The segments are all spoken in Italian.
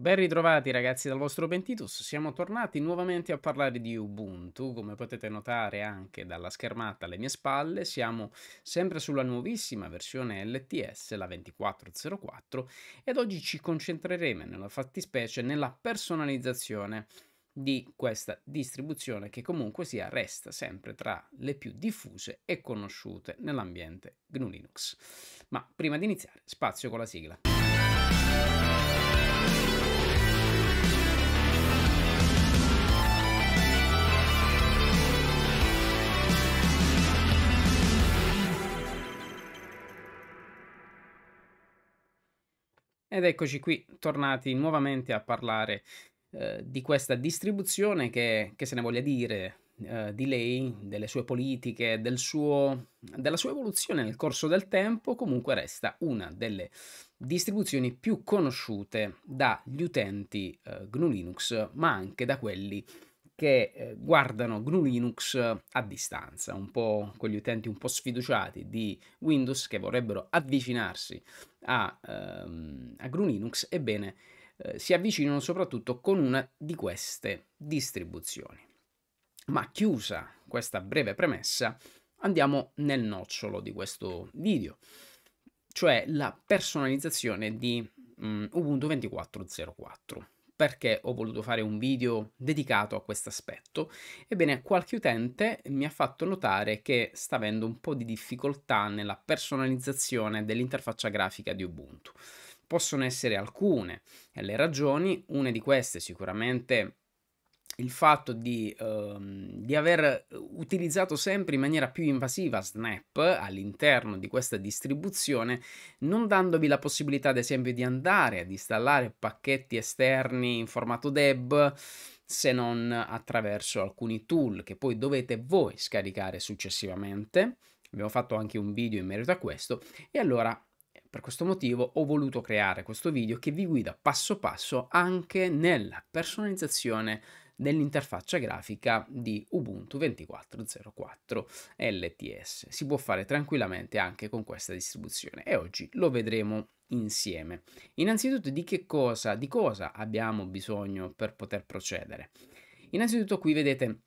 Ben ritrovati ragazzi dal vostro Pentitus, siamo tornati nuovamente a parlare di Ubuntu, come potete notare anche dalla schermata alle mie spalle siamo sempre sulla nuovissima versione LTS, la 2404, ed oggi ci concentreremo nella fattispecie nella personalizzazione di questa distribuzione che comunque sia resta sempre tra le più diffuse e conosciute nell'ambiente GNU Linux. Ma prima di iniziare, spazio con la sigla. Ed eccoci qui, tornati nuovamente a parlare eh, di questa distribuzione che, che, se ne voglia dire, eh, di lei, delle sue politiche, del suo, della sua evoluzione nel corso del tempo, comunque resta una delle distribuzioni più conosciute dagli utenti eh, GNU Linux, ma anche da quelli eh, che eh, guardano GNU Linux eh, a distanza, un po' quegli utenti un po' sfiduciati di Windows che vorrebbero avvicinarsi a, ehm, a GNU Linux, ebbene eh, si avvicinano soprattutto con una di queste distribuzioni. Ma chiusa questa breve premessa, andiamo nel nocciolo di questo video, cioè la personalizzazione di mh, mm, Ubuntu 24.04 perché ho voluto fare un video dedicato a questo aspetto? Ebbene, qualche utente mi ha fatto notare che sta avendo un po' di difficoltà nella personalizzazione dell'interfaccia grafica di Ubuntu. Possono essere alcune le ragioni, una di queste sicuramente il fatto di, um, di, aver utilizzato sempre in maniera più invasiva Snap all'interno di questa distribuzione, non dandovi la possibilità, ad esempio, di andare ad installare pacchetti esterni in formato DEB se non attraverso alcuni tool che poi dovete voi scaricare successivamente. Abbiamo fatto anche un video in merito a questo e allora per questo motivo ho voluto creare questo video che vi guida passo passo anche nella personalizzazione dell'interfaccia grafica di Ubuntu 24.04 LTS. Si può fare tranquillamente anche con questa distribuzione e oggi lo vedremo insieme. Innanzitutto di che cosa, di cosa abbiamo bisogno per poter procedere? Innanzitutto qui vedete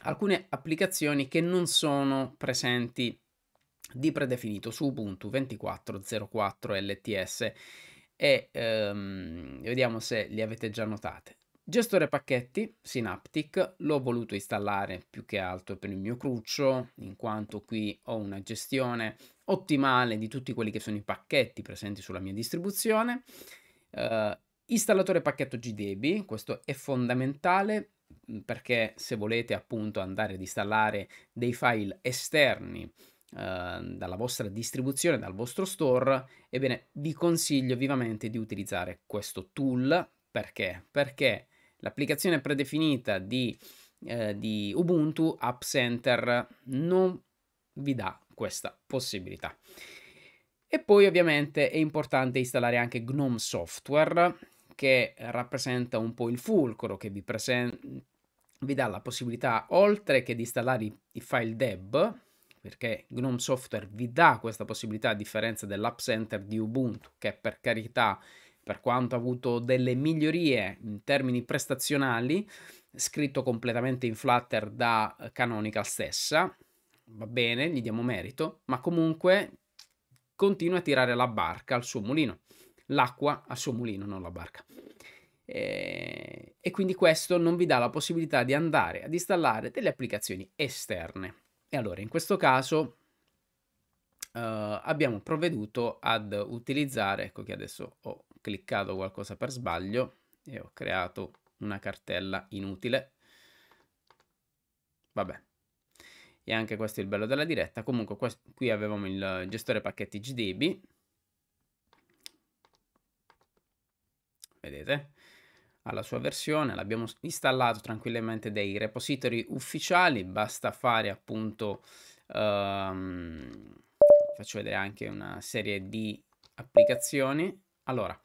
alcune applicazioni che non sono presenti di predefinito su Ubuntu 24.04 LTS e ehm, vediamo se li avete già notate. Gestore pacchetti Synaptic l'ho voluto installare più che altro per il mio cruccio, in quanto qui ho una gestione ottimale di tutti quelli che sono i pacchetti presenti sulla mia distribuzione. Uh, installatore pacchetto GDB, questo è fondamentale mm, perché se volete appunto andare ad installare dei file esterni eh, dalla vostra distribuzione, dal vostro store, ebbene vi consiglio vivamente di utilizzare questo tool perché? Perché l'applicazione predefinita di, eh, di Ubuntu App Center non vi dà questa possibilità. E poi ovviamente è importante installare anche GNOME Software che rappresenta un po' il fulcro che vi, vi dà la possibilità oltre che di installare i file deb perché GNOME Software vi dà questa possibilità a differenza dell'App Center di Ubuntu che per carità eh, per quanto ha avuto delle migliorie in termini prestazionali, scritto completamente in Flutter da Canonical stessa, va bene, gli diamo merito, ma comunque continua a tirare la barca al suo mulino, l'acqua al suo mulino, non la barca. Eh, e, quindi questo non vi dà la possibilità di andare ad installare delle applicazioni esterne. E allora in questo caso Uh, abbiamo provveduto ad utilizzare, ecco che adesso ho cliccato qualcosa per sbaglio e ho creato una cartella inutile. Vabbè. E anche questo è il bello della diretta. Comunque qui avevamo il gestore pacchetti GDB. Vedete? alla sua versione, l'abbiamo installato tranquillamente dei repository ufficiali, basta fare appunto, ehm, faccio vedere anche una serie di applicazioni, allora,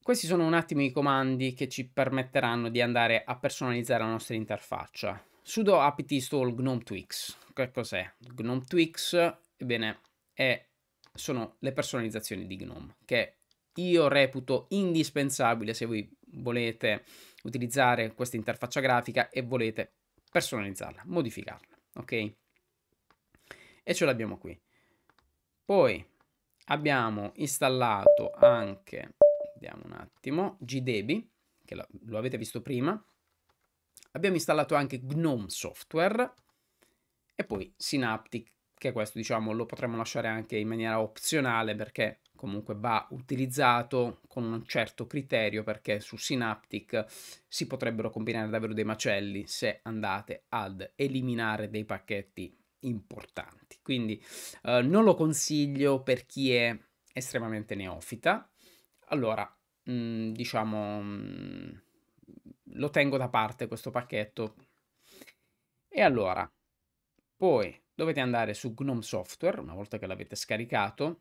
questi sono un attimo i comandi che ci permetteranno di andare a personalizzare la nostra interfaccia. sudo apt install gnome twix. Che cos'è? Gnome twix, ebbene, è, sono le personalizzazioni di gnome, che io reputo indispensabile se voi volete utilizzare questa interfaccia grafica e volete personalizzarla, modificarla, ok? E ce l'abbiamo qui. Poi abbiamo installato anche, vediamo un attimo, gdb che lo, lo avete visto prima, abbiamo installato anche GNOME Software e poi Synaptic, che questo diciamo lo potremmo lasciare anche in maniera opzionale perché comunque va utilizzato con un certo criterio perché su Synaptic si potrebbero combinare davvero dei macelli se andate ad eliminare dei pacchetti importanti. Quindi eh, non lo consiglio per chi è estremamente neofita. Allora, mh, mm, diciamo, mh, mm, lo tengo da parte questo pacchetto. E allora, poi dovete andare su GNOME Software, una volta che l'avete scaricato,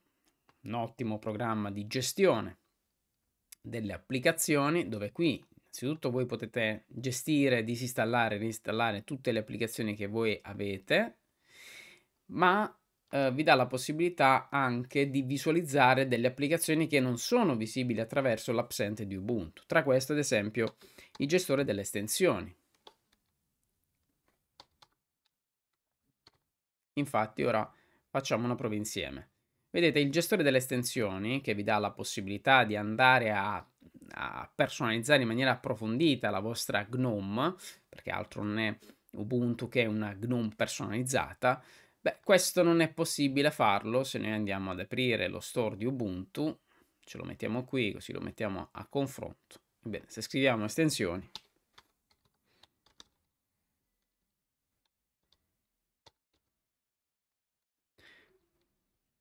un ottimo programma di gestione delle applicazioni, dove qui innanzitutto voi potete gestire, disinstallare, reinstallare tutte le applicazioni che voi avete ma eh, vi dà la possibilità anche di visualizzare delle applicazioni che non sono visibili attraverso l'absente di Ubuntu. Tra queste, ad esempio, il gestore delle estensioni. Infatti, ora facciamo una prova insieme. Vedete, il gestore delle estensioni, che vi dà la possibilità di andare a, a personalizzare in maniera approfondita la vostra GNOME, perché altro non è Ubuntu che una GNOME personalizzata, Beh, questo non è possibile farlo se noi andiamo ad aprire lo store di Ubuntu, ce lo mettiamo qui così lo mettiamo a confronto. Bene, se scriviamo estensioni,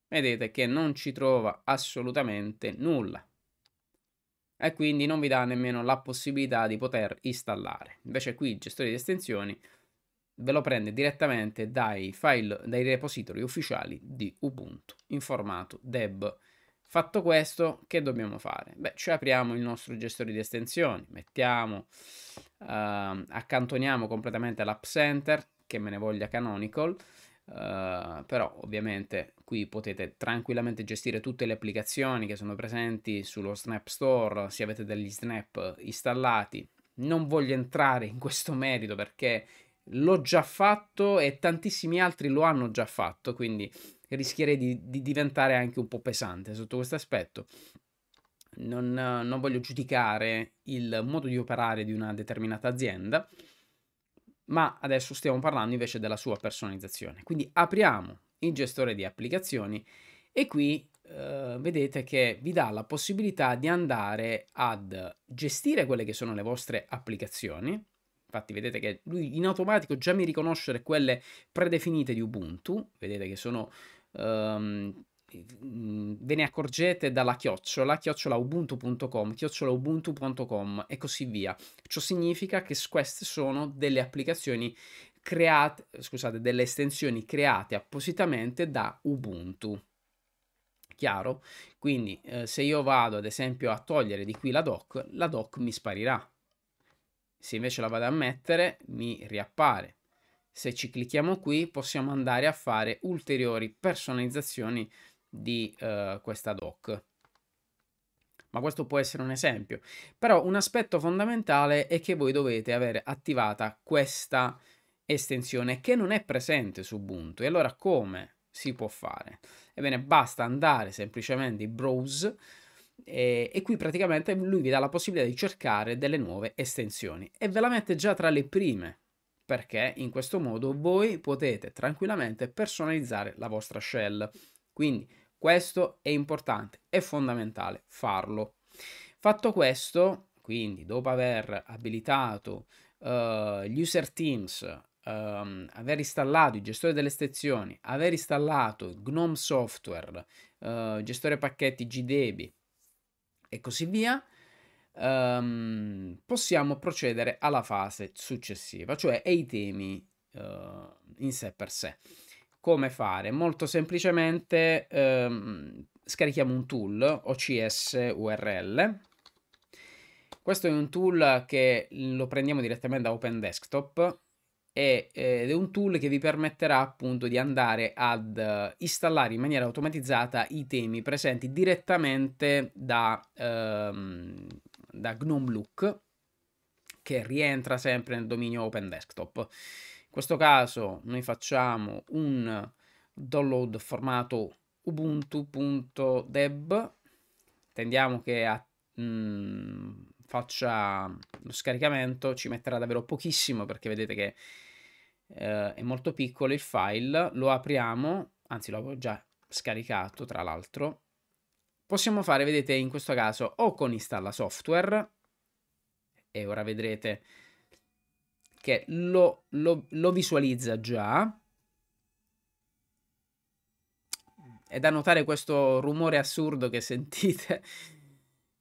vedete che non ci trova assolutamente nulla e quindi non vi dà nemmeno la possibilità di poter installare. Invece qui il gestore di estensioni ve lo prende direttamente dai, file, dai repository ufficiali di Ubuntu in formato deb. Fatto questo, che dobbiamo fare? Beh, ci apriamo il nostro gestore di estensioni, mettiamo, uh, accantoniamo completamente l'app center, che me ne voglia canonical, Uh, però ovviamente qui potete tranquillamente gestire tutte le applicazioni che sono presenti sullo Snap Store se avete degli Snap installati non voglio entrare in questo merito perché l'ho già fatto e tantissimi altri lo hanno già fatto, quindi rischierei di, di diventare anche un po' pesante sotto questo aspetto. Non, non, voglio giudicare il modo di operare di una determinata azienda, ma adesso stiamo parlando invece della sua personalizzazione. Quindi apriamo il gestore di applicazioni e qui eh, vedete che vi dà la possibilità di andare ad gestire quelle che sono le vostre applicazioni Infatti vedete che lui in automatico già mi riconosce quelle predefinite di Ubuntu, vedete che sono... Um, ve ne accorgete dalla chiocciola, chiocciola ubuntu.com, chiocciola ubuntu.com e così via. Ciò significa che queste sono delle applicazioni create, scusate, delle estensioni create appositamente da Ubuntu. Chiaro? Quindi eh, se io vado ad esempio a togliere di qui la doc, la doc mi sparirà. Se invece la vado a mettere mi riappare. Se ci clicchiamo qui possiamo andare a fare ulteriori personalizzazioni di uh, questa doc. Ma questo può essere un esempio. Però un aspetto fondamentale è che voi dovete avere attivata questa estensione che non è presente su Ubuntu. E allora come si può fare? Ebbene, basta andare semplicemente in browse e, eh, e, qui praticamente lui vi dà la possibilità di cercare delle nuove estensioni e ve la mette già tra le prime perché in questo modo voi potete tranquillamente personalizzare la vostra shell quindi questo è importante è fondamentale farlo fatto questo quindi dopo aver abilitato uh, gli user teams um, aver installato il gestore delle estensioni aver installato gnome software uh, gestore pacchetti GDB, e così via, um, possiamo procedere alla fase successiva, cioè ai temi uh, in sé per sé. Come fare? Molto semplicemente um, scarichiamo un tool OCS URL. Questo è un tool che lo prendiamo direttamente da Open Desktop è, ed eh, è un tool che vi permetterà appunto di andare ad eh, installare in maniera automatizzata i temi presenti direttamente da, ehm, da GNOME Look che rientra sempre nel dominio Open Desktop. In questo caso noi facciamo un download formato ubuntu.deb, tendiamo che a mh, mm, faccia lo scaricamento ci metterà davvero pochissimo perché vedete che eh, è molto piccolo il file, lo apriamo, anzi lo già scaricato tra l'altro, possiamo fare, vedete, in questo caso o con installa software, e ora vedrete che lo, lo, lo visualizza già, è da notare questo rumore assurdo che sentite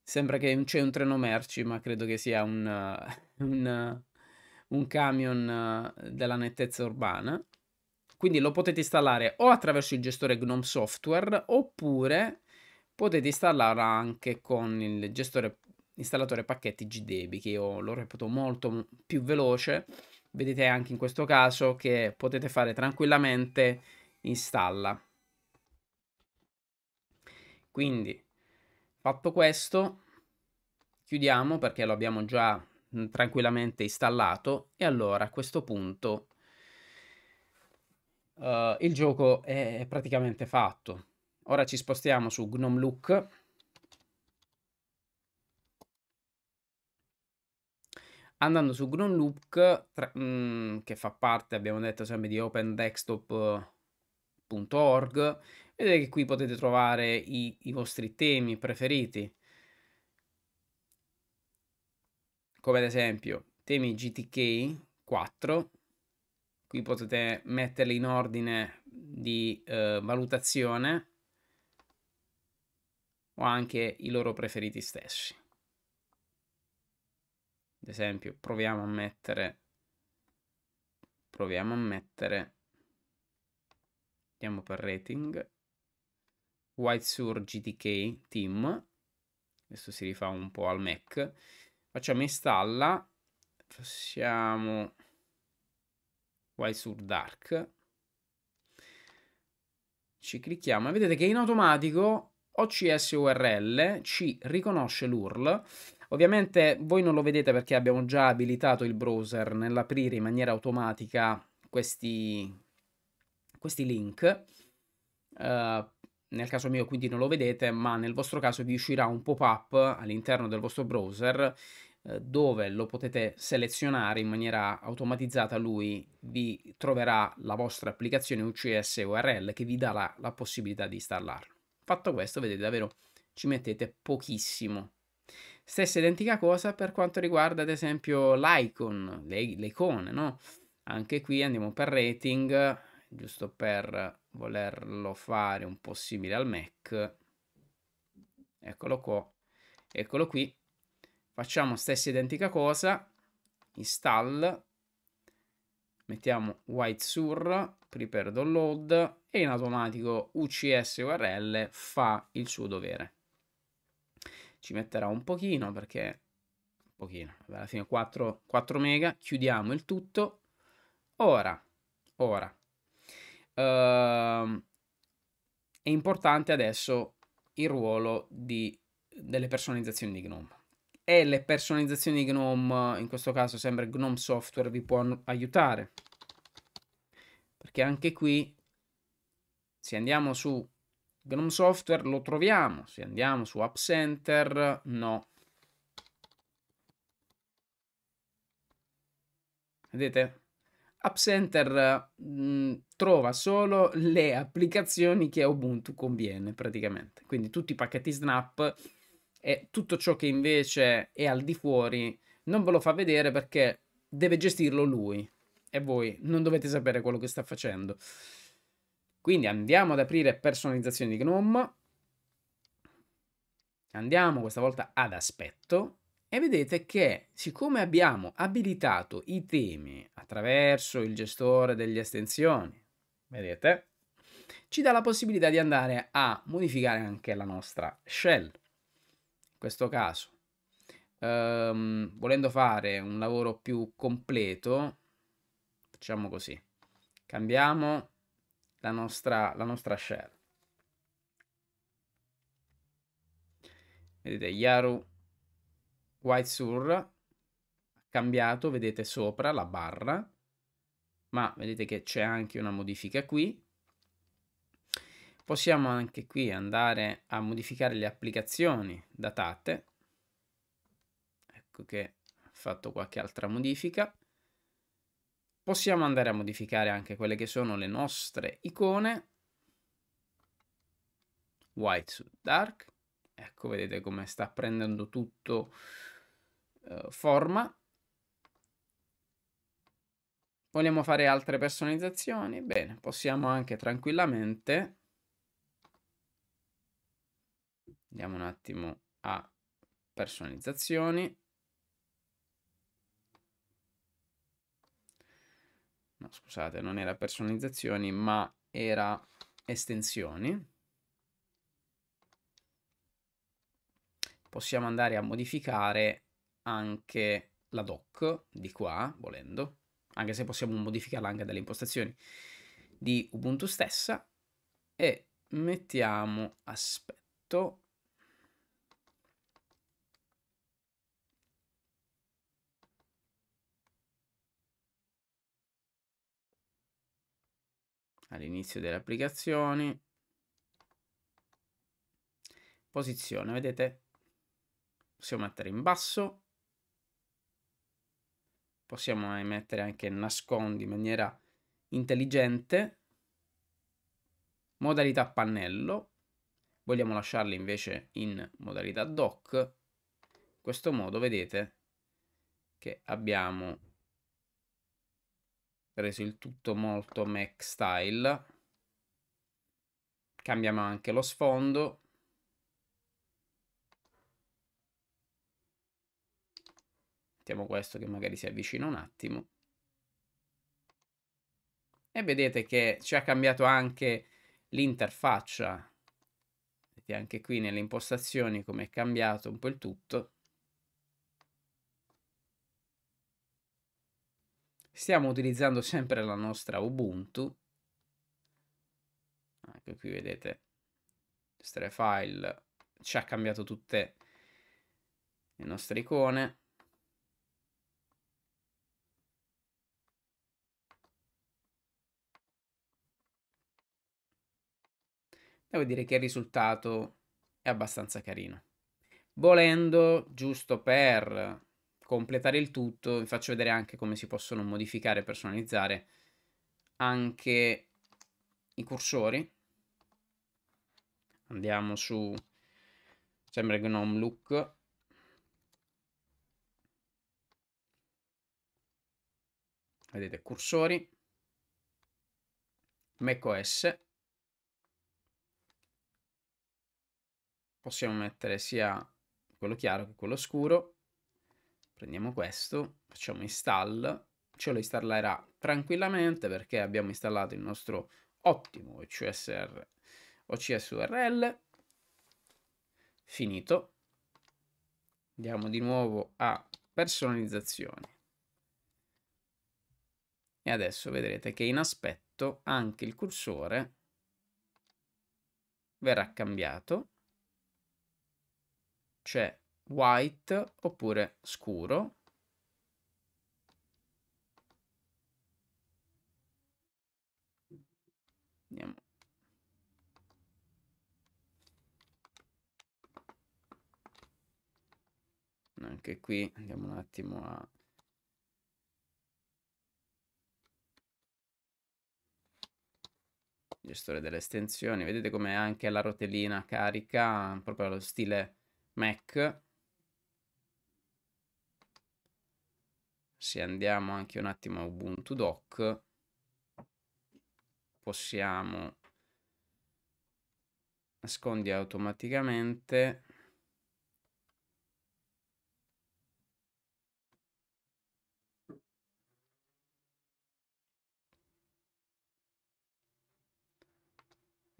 Sembra che c'è un treno merci, ma credo che sia un, uh, un, uh, un camion uh, della nettezza urbana. Quindi lo potete installare o attraverso il gestore GNOME Software oppure potete installarlo anche con il gestore installatore pacchetti GDebi che io lo reputo molto più veloce. Vedete anche in questo caso che potete fare tranquillamente installa. Quindi Fatto questo, chiudiamo perché lo abbiamo già mm, tranquillamente installato e allora a questo punto uh, il gioco è praticamente fatto. Ora ci spostiamo su Gnome Look. Andando su Gnome Look, tra, mm, che fa parte, abbiamo detto sempre, di opendesktop.org, eh, Vedete che qui potete trovare i, i vostri temi preferiti, come ad esempio temi GTK 4, qui potete metterli in ordine di eh, valutazione o anche i loro preferiti stessi. Ad esempio, proviamo a mettere proviamo a mettere andiamo per rating White Sur GTK Team, adesso si rifà un po' al Mac, facciamo installa, Facciamo White Sur Dark, ci clicchiamo e vedete che in automatico OCS URL ci riconosce l'URL. Ovviamente voi non lo vedete perché abbiamo già abilitato il browser nell'aprire in maniera automatica questi, questi link. Uh, nel caso mio quindi non lo vedete, ma nel vostro caso vi uscirà un pop-up all'interno del vostro browser eh, dove lo potete selezionare in maniera automatizzata, lui vi troverà la vostra applicazione UCS URL che vi darà la, la possibilità di installarlo. Fatto questo, vedete davvero ci mettete pochissimo. Stessa identica cosa per quanto riguarda ad esempio l'icon, le, le icone, no? Anche qui andiamo per rating, giusto per volerlo fare un po' simile al Mac. Eccolo qua. Eccolo qui. Facciamo stessa identica cosa. Install. Mettiamo white sur, prepare download e in automatico UCS URL fa il suo dovere. Ci metterà un pochino perché un pochino, alla fine 4, 4 mega, chiudiamo il tutto. Ora, ora Uh, è importante adesso il ruolo di, delle personalizzazioni di GNOME. E le personalizzazioni di GNOME, in questo caso sempre GNOME Software, vi può aiutare. Perché anche qui, se andiamo su GNOME Software, lo troviamo. Se andiamo su App Center, no. Vedete? App Center mh, mhmm, trova solo le applicazioni che a Ubuntu conviene praticamente, quindi tutti i pacchetti snap e tutto ciò che invece è al di fuori non ve lo fa vedere perché deve gestirlo lui e voi non dovete sapere quello che sta facendo. Quindi andiamo ad aprire personalizzazione di GNOME. Andiamo questa volta ad aspetto e vedete che siccome abbiamo abilitato i temi attraverso il gestore delle estensioni, vedete, ci dà la possibilità di andare a modificare anche la nostra shell. In questo caso, ehm, volendo fare un lavoro più completo, facciamo così. Cambiamo la nostra, la nostra shell. Vedete, Yaru White Sur ha cambiato, vedete sopra la barra, ma vedete che c'è anche una modifica qui. Possiamo anche qui andare a modificare le applicazioni datate. Ecco che ho fatto qualche altra modifica. Possiamo andare a modificare anche quelle che sono le nostre icone. White su dark. Ecco, vedete come sta prendendo tutto uh, forma. Vogliamo fare altre personalizzazioni? Bene, possiamo anche tranquillamente. Andiamo un attimo a personalizzazioni. No, scusate, non era personalizzazioni, ma era estensioni. Possiamo andare a modificare anche la doc di qua, volendo, anche se possiamo modificarla anche dalle impostazioni di Ubuntu stessa, e mettiamo aspetto all'inizio delle applicazioni posizione vedete possiamo mettere in basso possiamo mettere anche nascondi in maniera intelligente, modalità pannello, vogliamo lasciarli invece in modalità doc. in questo modo vedete che abbiamo reso il tutto molto Mac style, cambiamo anche lo sfondo, mettiamo questo che magari si avvicina un attimo e vedete che ci ha cambiato anche l'interfaccia vedete anche qui nelle impostazioni come è cambiato un po' il tutto stiamo utilizzando sempre la nostra Ubuntu ecco qui vedete stre file ci ha cambiato tutte le nostre icone devo dire che il risultato è abbastanza carino. Volendo, giusto per completare il tutto, vi faccio vedere anche come si possono modificare e personalizzare anche i cursori. Andiamo su sempre GNOME Look. Vedete, cursori, macOS, possiamo mettere sia quello chiaro che quello scuro. Prendiamo questo, facciamo install, ce lo installerà tranquillamente perché abbiamo installato il nostro ottimo OCSR, OCS URL. Finito. Andiamo di nuovo a personalizzazione. E adesso vedrete che in aspetto anche il cursore verrà cambiato c'è white oppure scuro. Andiamo. Anche qui andiamo un attimo a gestore delle estensioni. Vedete come anche la rotellina carica proprio lo stile Mac. Se andiamo anche un attimo a Ubuntu Doc, possiamo nascondi automaticamente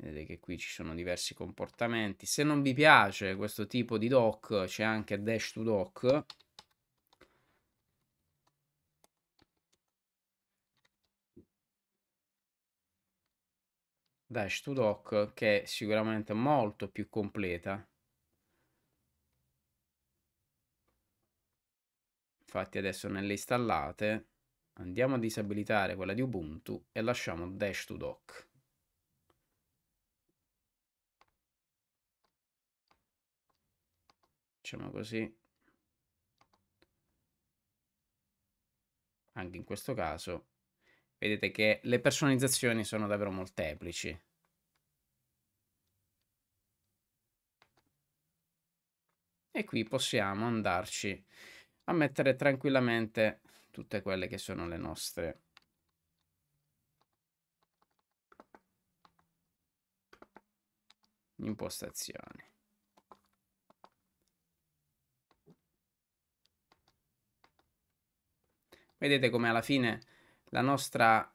Vedete che qui ci sono diversi comportamenti. Se non vi piace questo tipo di dock c'è anche dash to dock Dash to dock che è sicuramente molto più completa. Infatti adesso nelle installate andiamo a disabilitare quella di Ubuntu e lasciamo dash to dock facciamo così. Anche in questo caso vedete che le personalizzazioni sono davvero molteplici. E qui possiamo andarci a mettere tranquillamente tutte quelle che sono le nostre impostazioni. Vedete come alla fine la nostra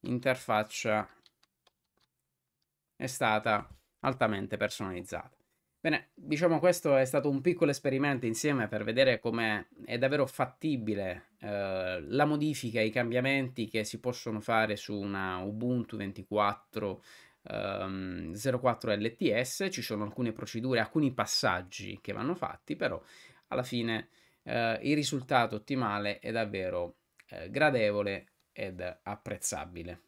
interfaccia è stata altamente personalizzata. Bene, diciamo questo è stato un piccolo esperimento insieme per vedere come è davvero fattibile eh, la modifica e i cambiamenti che si possono fare su una Ubuntu 24 ehm, 04 LTS. Ci sono alcune procedure, alcuni passaggi che vanno fatti, però alla fine eh, il risultato ottimale è davvero eh, gradevole ed apprezzabile.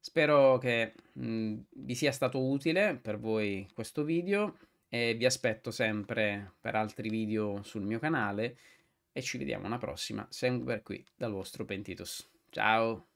Spero che mh, mm, vi sia stato utile per voi questo video e vi aspetto sempre per altri video sul mio canale e ci vediamo alla prossima, sempre qui dal vostro Pentitus. Ciao!